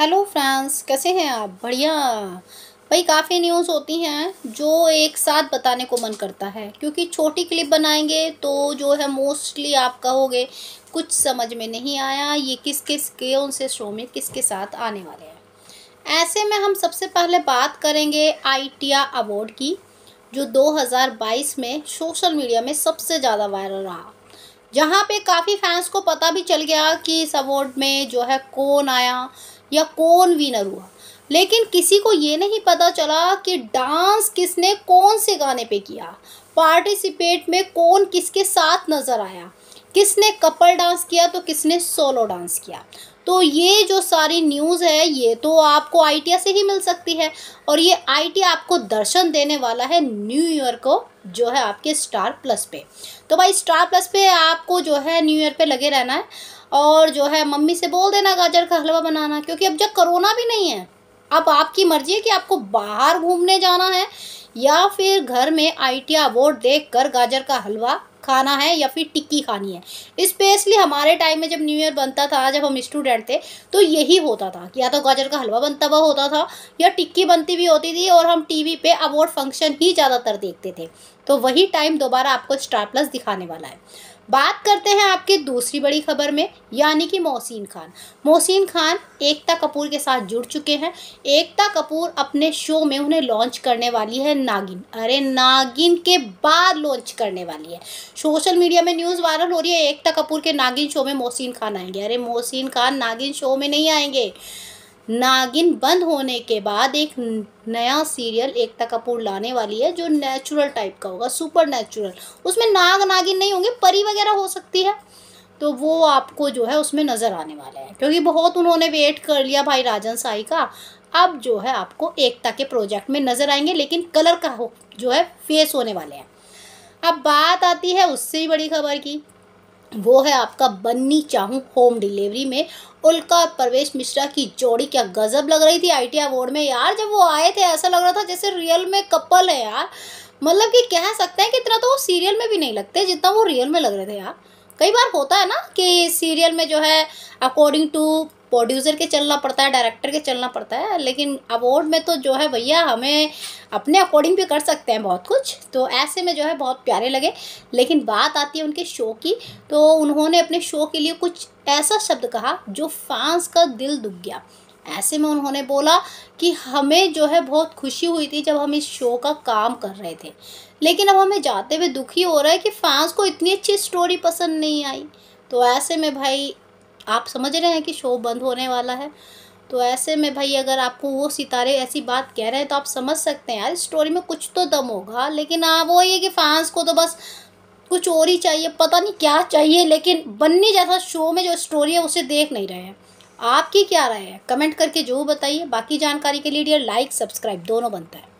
hello friends कैसे हैं आप बढ़िया भाई काफ़ी न्यूज़ होती हैं जो एक साथ बताने को मन करता है क्योंकि छोटी क्लिप बनाएंगे तो जो है मोस्टली आप कहोगे कुछ समझ में नहीं आया ये किस किस के उनसे शो में किसके साथ आने वाले हैं ऐसे में हम सबसे पहले बात करेंगे आईटिया अवार्ड की जो 2022 में सोशल मीडिया में सबसे ज़्यादा वायरल रहा जहाँ पे काफ़ी फैंस को पता भी चल गया कि इस अवार्ड में जो है कौन आया या कौन विनर हुआ लेकिन किसी को ये नहीं पता चला कि डांस किसने कौन से गाने पे किया पार्टिसिपेट में कौन किसके साथ नज़र आया किसने कपल डांस किया तो किसने सोलो डांस किया तो ये जो सारी न्यूज़ है ये तो आपको आई से ही मिल सकती है और ये आई आपको दर्शन देने वाला है न्यू ईयर को जो है आपके स्टार प्लस पे तो भाई स्टार प्लस पे आपको जो है न्यू ईयर पे लगे रहना है और जो है मम्मी से बोल देना गाजर का हलवा बनाना क्योंकि अब जब कोरोना भी नहीं है अब आपकी मर्जी है कि आपको बाहर घूमने जाना है या फिर घर में आई टी अवॉर्ड देख कर गाजर का हलवा खाना है या फिर टिक्की खानी है इस्पेशली हमारे टाइम में जब न्यू ईयर बनता था जब हम स्टूडेंट थे तो यही होता था या तो गाजर का हलवा बनता हुआ होता था या टिक्की बनती भी होती थी और हम टीवी पे अवार्ड फंक्शन ही ज़्यादातर देखते थे तो वही टाइम दोबारा आपको स्टार प्लस दिखाने वाला है बात करते हैं आपके दूसरी बड़ी खबर में यानी कि मोहसिन खान मोहसिन खान एकता कपूर के साथ जुड़ चुके हैं एकता कपूर अपने शो में उन्हें लॉन्च करने वाली है नागिन अरे नागिन के बाद लॉन्च करने वाली है सोशल मीडिया में न्यूज़ वायरल हो रही है एकता कपूर के नागिन शो में मोहसिन खान आएंगे अरे मोहसिन खान नागिन शो में नहीं आएंगे नागिन बंद होने के बाद एक नया सीरियल एकता कपूर लाने वाली है जो नेचुरल टाइप का होगा सुपर नेचुरल उसमें नाग नागिन नहीं होंगे परी वगैरह हो सकती है तो वो आपको जो है उसमें नज़र आने वाला है क्योंकि बहुत उन्होंने वेट कर लिया भाई राजन साई का अब जो है आपको एकता के प्रोजेक्ट में नज़र आएंगे लेकिन कलर का जो है फेस होने वाले हैं अब बात आती है उससे भी बड़ी खबर की वो है आपका बन्नी चाहूँ होम डिलीवरी में उल्का और परवेश मिश्रा की जोड़ी क्या गजब लग रही थी आई अवार्ड में यार जब वो आए थे ऐसा लग रहा था जैसे रियल में कपल है यार मतलब कि कह सकते हैं कि इतना तो वो सीरियल में भी नहीं लगते जितना वो रियल में लग रहे थे यार कई बार होता है ना कि सीरियल में जो है अकॉर्डिंग टू प्रोड्यूसर के चलना पड़ता है डायरेक्टर के चलना पड़ता है लेकिन अवार्ड में तो जो है भैया हमें अपने अकॉर्डिंग भी कर सकते हैं बहुत कुछ तो ऐसे में जो है बहुत प्यारे लगे लेकिन बात आती है उनके शो की तो उन्होंने अपने शो के लिए कुछ ऐसा शब्द कहा जो फैंस का दिल दुख गया ऐसे में उन्होंने बोला कि हमें जो है बहुत खुशी हुई थी जब हम इस शो का काम कर रहे थे लेकिन अब हमें जाते हुए दुखी हो रहा है कि फैंस को इतनी अच्छी स्टोरी पसंद नहीं आई तो ऐसे में भाई आप समझ रहे हैं कि शो बंद होने वाला है तो ऐसे में भाई अगर आपको वो सितारे ऐसी बात कह रहे हैं तो आप समझ सकते हैं यार स्टोरी में कुछ तो दम होगा लेकिन आ, हाँ, वो ये कि फैंस को तो बस कुछ और ही चाहिए पता नहीं क्या चाहिए लेकिन बनने जैसा शो में जो स्टोरी है उसे देख नहीं रहे हैं आपकी क्या राय है कमेंट करके जरूर बताइए बाकी जानकारी के लिए डियर लाइक सब्सक्राइब दोनों बनता है